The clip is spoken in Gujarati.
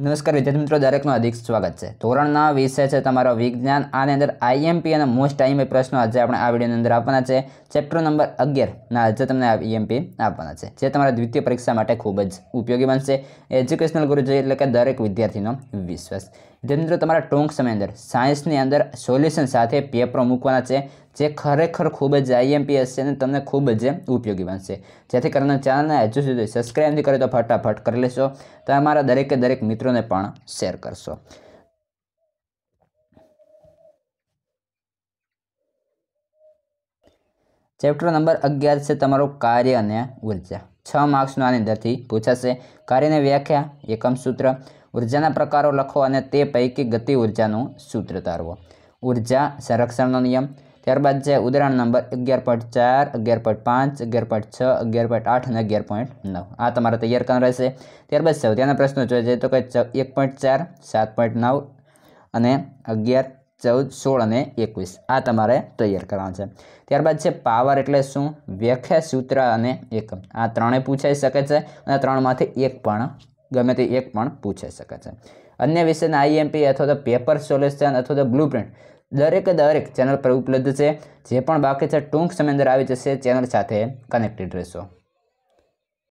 નમસ્કાર વિદ્યાર્થી મિત્રો દરેકનું અધિક સ્વાગત છે ધોરણના વિષય છે તમારો વિજ્ઞાન આની અંદર આઈએમપી અને મોસ્ટ આઈએમપી પ્રશ્નો આજે આપણે આ વિડીયોની અંદર આપવાના છે ચેપ્ટર નંબર અગિયારના આજે તમને આઈએમપી આપવાના છે જે તમારા દ્વિતીય પરીક્ષા માટે ખૂબ જ ઉપયોગી બનશે એજ્યુકેશનલ ગુરુજી એટલે કે દરેક વિદ્યાર્થીનો વિશ્વાસ જે મિત્રો તમારા ટૂંક સમય અંદર સાયન્સની અંદર સોલ્યુશન સાથે પેપરો મૂકવાના છે જે ખરેખર ખૂબ જ આઈએમપીએસ છે અને તમને ખૂબ જ ઉપયોગી બનશે જેથી કરીને ચેનલને હજુ સુધી સબસ્ક્રાઈબ નહીં કરે તો ફટાફટ કરી લેશો તમારા દરેકે દરેક મિત્રોને પણ શેર કરશો ચેપ્ટર નંબર અગિયાર છે તમારું કાર્ય અને ઉર્જા છ માર્ક્સનું આની અંદરથી પૂછાશે કાર્યની વ્યાખ્યા એકમ સૂત્ર ઉર્જાના પ્રકારો લખો અને તે પૈકી ગતિ ઉર્જાનું સૂત્ર તારવો ઉર્જા સંરક્ષણનો નિયમ ત્યારબાદ છે ઉદાહરણ નંબર અગિયાર પોઈન્ટ ચાર અગિયાર પોઈન્ટ પાંચ અગિયાર પોઈન્ટ છ અગિયાર પોઈન્ટ આઠ અને અગિયાર પોઈન્ટ નવ આ તમારે તૈયાર કરવાનું રહેશે ત્યારબાદ સૌથીના પ્રશ્નો જોઈએ છે તો કે એક પોઈન્ટ ચાર સાત પોઈન્ટ નવ અને અગિયાર ચૌદ સોળ અને એકવીસ આ તમારે તૈયાર કરવાનું છે ત્યારબાદ છે પાવર એટલે શું વ્યાખ્યા સૂત્ર અને એકમ આ ત્રણેય પૂછાઈ શકે છે અને ત્રણમાંથી એક પણ ગમે તે એક પણ પૂછાઈ શકે છે અન્ય વિષયના આઈએમપી અથવા તો પેપર સોલ્યુશન અથવા તો બ્લુ પ્રિન્ટ દરેકે દરેક ચેનલ પર ઉપલબ્ધ છે જે પણ બાકી છે ટૂંક સમય અંદર આવી જશે ચેનલ સાથે કનેક્ટેડ રહેશો